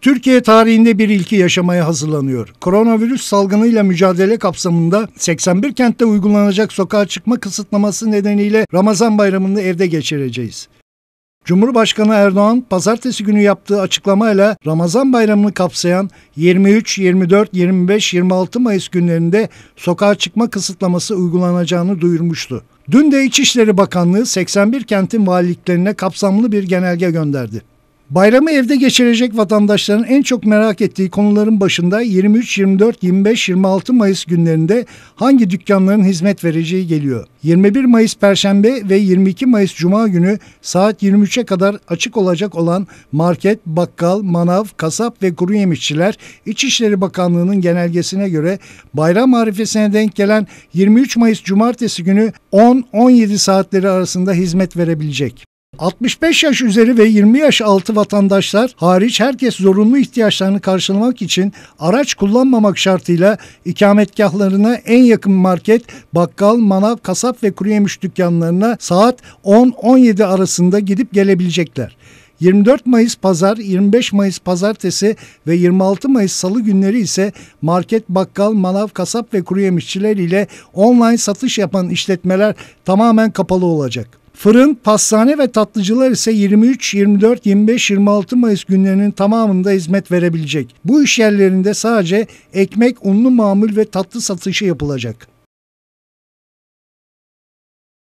Türkiye tarihinde bir ilki yaşamaya hazırlanıyor. Koronavirüs salgınıyla mücadele kapsamında 81 kentte uygulanacak sokağa çıkma kısıtlaması nedeniyle Ramazan bayramını evde geçireceğiz. Cumhurbaşkanı Erdoğan pazartesi günü yaptığı açıklamayla Ramazan bayramını kapsayan 23, 24, 25, 26 Mayıs günlerinde sokağa çıkma kısıtlaması uygulanacağını duyurmuştu. Dün de İçişleri Bakanlığı 81 kentin valiliklerine kapsamlı bir genelge gönderdi. Bayramı evde geçirecek vatandaşların en çok merak ettiği konuların başında 23, 24, 25, 26 Mayıs günlerinde hangi dükkanların hizmet vereceği geliyor. 21 Mayıs Perşembe ve 22 Mayıs Cuma günü saat 23'e kadar açık olacak olan market, bakkal, manav, kasap ve kuru yemişçiler İçişleri Bakanlığı'nın genelgesine göre bayram arifesine denk gelen 23 Mayıs Cumartesi günü 10-17 saatleri arasında hizmet verebilecek. 65 yaş üzeri ve 20 yaş altı vatandaşlar hariç herkes zorunlu ihtiyaçlarını karşılamak için araç kullanmamak şartıyla ikametgahlarına en yakın market, bakkal, manav, kasap ve kuru yemiş dükkanlarına saat 10-17 arasında gidip gelebilecekler. 24 Mayıs pazar, 25 Mayıs pazartesi ve 26 Mayıs salı günleri ise market, bakkal, manav, kasap ve kuru yemişçiler ile online satış yapan işletmeler tamamen kapalı olacak. Fırın, pastane ve tatlıcılar ise 23, 24, 25, 26 Mayıs günlerinin tamamında hizmet verebilecek. Bu iş yerlerinde sadece ekmek, unlu mamul ve tatlı satışı yapılacak.